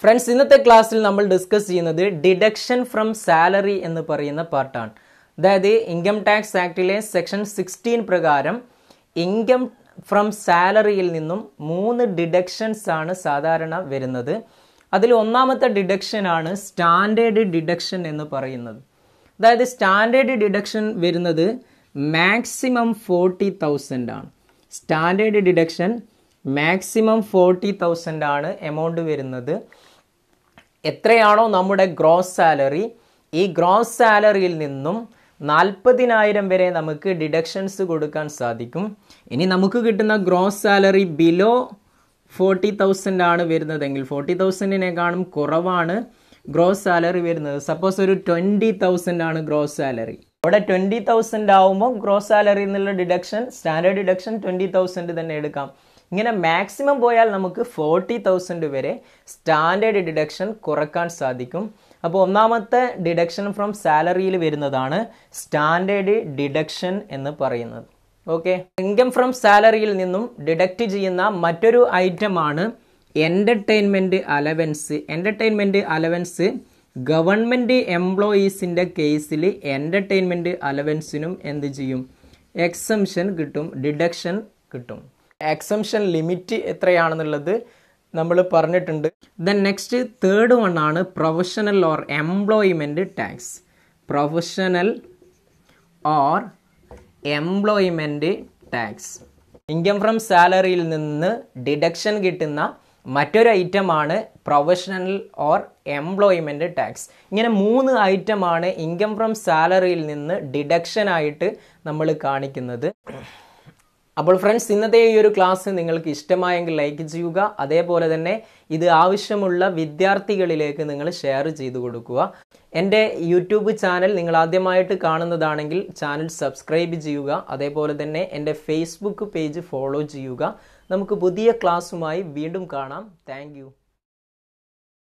friends ഇന്നത്തെ ക്ലാസ്സിൽ നമ്മൾ ഡിസ്കസ് ചെയ്യുന്നത് ഡിഡക്ഷൻ ഫ്രം സാലറി എന്ന് പറയുന്ന പാർട്ടാണ് അതായത് ഇൻകം ടാക്സ് ആക്ടിലെ സെക്ഷൻ സിക്സ്റ്റീൻ പ്രകാരം ഇൻകം ഫ്രം സാലറിയിൽ നിന്നും മൂന്ന് ഡിഡക്ഷൻസ് ആണ് സാധാരണ വരുന്നത് അതിൽ ഒന്നാമത്തെ ഡിഡക്ഷൻ ആണ് സ്റ്റാൻഡേർഡ് ഡിഡക്ഷൻ എന്ന് പറയുന്നത് അതായത് സ്റ്റാൻഡേർഡ് ഡിഡക്ഷൻ വരുന്നത് മാക്സിമം ഫോർട്ടി തൗസൻഡ് ആണ് standard deduction maximum forty thousand ആണ് എമൗണ്ട് വരുന്നത് എത്രയാണോ നമ്മുടെ ഗ്രോസ് സാലറി ഈ ഗ്രോസ് സാലറിയിൽ നിന്നും നാൽപ്പതിനായിരം വരെ നമുക്ക് ഡിഡക്ഷൻസ് കൊടുക്കാൻ സാധിക്കും ഇനി നമുക്ക് കിട്ടുന്ന gross salary below forty thousand ആണ് വരുന്നതെങ്കിൽ ഫോർട്ടി തൗസൻഡിനേക്കാളും കുറവാണ് ഗ്രോസ് സാലറി വരുന്നത് സപ്പോസ് ഒരു ട്വൻറ്റി തൗസൻഡ് ആണ് ഗ്രോസ് സാലറി അവിടെ ട്വൻറ്റി തൗസൻഡ് ആവുമ്പോൾ ഗ്രോസ് സാലറിയിൽ നിന്നുള്ള deduction standard deduction twenty thousand തന്നെ എടുക്കാം ഇങ്ങനെ മാക്സിമം പോയാൽ നമുക്ക് ഫോർട്ടി തൗസൻഡ് വരെ സ്റ്റാൻഡേർഡ് ഡിഡക്ഷൻ കുറക്കാൻ സാധിക്കും അപ്പോൾ ഒന്നാമത്തെ ഡിഡക്ഷൻ ഫ്രം സാലറിയിൽ വരുന്നതാണ് സ്റ്റാൻഡേർഡ് ഡിഡക്ഷൻ എന്ന് പറയുന്നത് ഓക്കെ ഇൻകം ഫ്രം സാലറിയിൽ നിന്നും ഡിഡക്റ്റ് ചെയ്യുന്ന മറ്റൊരു ഐറ്റമാണ് entertainment allowance entertainment allowance government എംപ്ലോയീസിൻ്റെ കേസിൽ എൻ്റർടൈൻമെൻറ്റ് അലവൻസിനും എന്ത് ചെയ്യും എക്സംഷൻ കിട്ടും ഡിഡക്ഷൻ കിട്ടും എക്സംഷൻ ലിമിറ്റ് എത്രയാണെന്നുള്ളത് നമ്മൾ പറഞ്ഞിട്ടുണ്ട് ദെൻ നെക്സ്റ്റ് തേർഡ് വൺ ആണ് professional or employment tax professional or employment tax income from സാലറിയിൽ നിന്ന് ഡിഡക്ഷൻ കിട്ടുന്ന മറ്റൊരു ഐറ്റമാണ് പ്രൊഫഷണൽ ഓർ എംപ്ലോയ്മെൻ്റ് ടാക്സ് ഇങ്ങനെ മൂന്ന് ഐറ്റമാണ് ഇൻകം ഫ്രം സാലറിയിൽ നിന്ന് ഡിഡക്ഷനായിട്ട് നമ്മൾ കാണിക്കുന്നത് അപ്പോൾ ഫ്രണ്ട്സ് ഇന്നത്തെ ഈ ഒരു ക്ലാസ് നിങ്ങൾക്ക് ഇഷ്ടമായെങ്കിൽ ലൈക്ക് ചെയ്യുക അതേപോലെ തന്നെ ഇത് ആവശ്യമുള്ള വിദ്യാർത്ഥികളിലേക്ക് നിങ്ങൾ ഷെയർ ചെയ്തു കൊടുക്കുക എൻ്റെ യൂട്യൂബ് ചാനൽ നിങ്ങൾ ആദ്യമായിട്ട് കാണുന്നതാണെങ്കിൽ ചാനൽ സബ്സ്ക്രൈബ് ചെയ്യുക അതേപോലെ തന്നെ എൻ്റെ ഫേസ്ബുക്ക് പേജ് ഫോളോ ചെയ്യുക നമുക്ക് പുതിയ ക്ലാസ്സുമായി വീണ്ടും കാണാം താങ്ക്